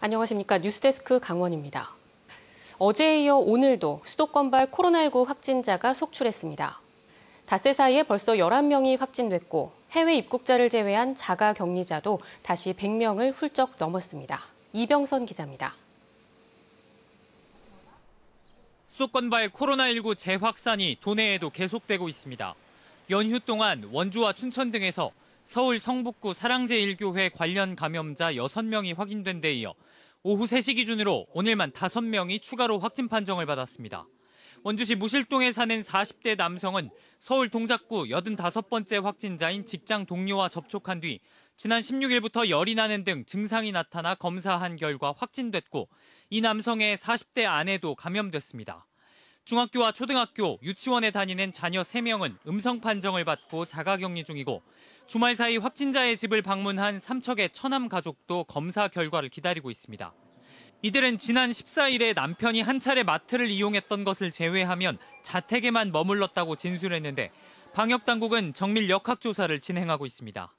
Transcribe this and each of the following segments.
안녕하십니까 뉴스데스크 강원입니다. 어제에 이어 오늘도 수도권발 코로나19 확진자가 속출했습니다. 닷새 사이에 벌써 11명이 확진됐고 해외 입국자를 제외한 자가 격리자도 다시 100명을 훌쩍 넘었습니다. 이병선 기자입니다. 수도권발 코로나19 재확산이 도내에도 계속되고 있습니다. 연휴 동안 원주와 춘천 등에서 서울 성북구 사랑제 일교회 관련 감염자 6명이 확인된 데 이어 오후 3시 기준으로 오늘만 5명이 추가로 확진 판정을 받았습니다. 원주시 무실동에 사는 40대 남성은 서울 동작구 85번째 확진자인 직장 동료와 접촉한 뒤 지난 16일부터 열이 나는 등 증상이 나타나 검사한 결과 확진됐고 이 남성의 40대 아내도 감염됐습니다. 중학교와 초등학교, 유치원에 다니는 자녀 3명은 음성 판정을 받고 자가격리 중이고 주말 사이 확진자의 집을 방문한 삼척의 처남 가족도 검사 결과를 기다리고 있습니다. 이들은 지난 14일에 남편이 한 차례 마트를 이용했던 것을 제외하면 자택에만 머물렀다고 진술했는데 방역 당국은 정밀 역학 조사를 진행하고 있습니다.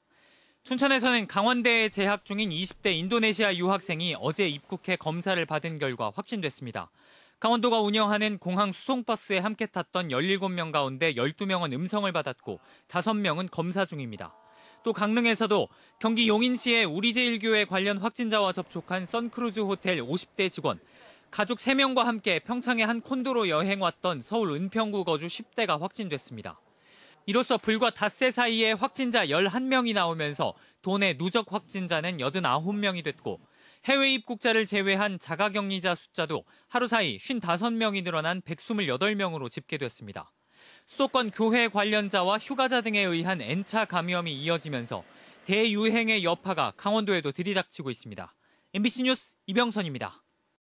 춘천에서는 강원대에 재학 중인 20대 인도네시아 유학생이 어제 입국해 검사를 받은 결과 확진됐습니다. 강원도가 운영하는 공항 수송버스에 함께 탔던 17명 가운데 12명은 음성을 받았고 5명은 검사 중입니다. 또 강릉에서도 경기 용인시의 우리제일교회 관련 확진자와 접촉한 선크루즈 호텔 50대 직원, 가족 3명과 함께 평창의 한 콘도로 여행 왔던 서울 은평구 거주 10대가 확진됐습니다. 이로써 불과 닷새 사이에 확진자 11명이 나오면서 도내 누적 확진자는 89명이 됐고 해외 입국자를 제외한 자가격리자 숫자도 하루 사이 55명이 늘어난 128명으로 집계됐습니다. 수도권 교회 관련자와 휴가자 등에 의한 N차 감염이 이어지면서 대유행의 여파가 강원도에도 들이닥치고 있습니다. MBC 뉴스 이병선입니다.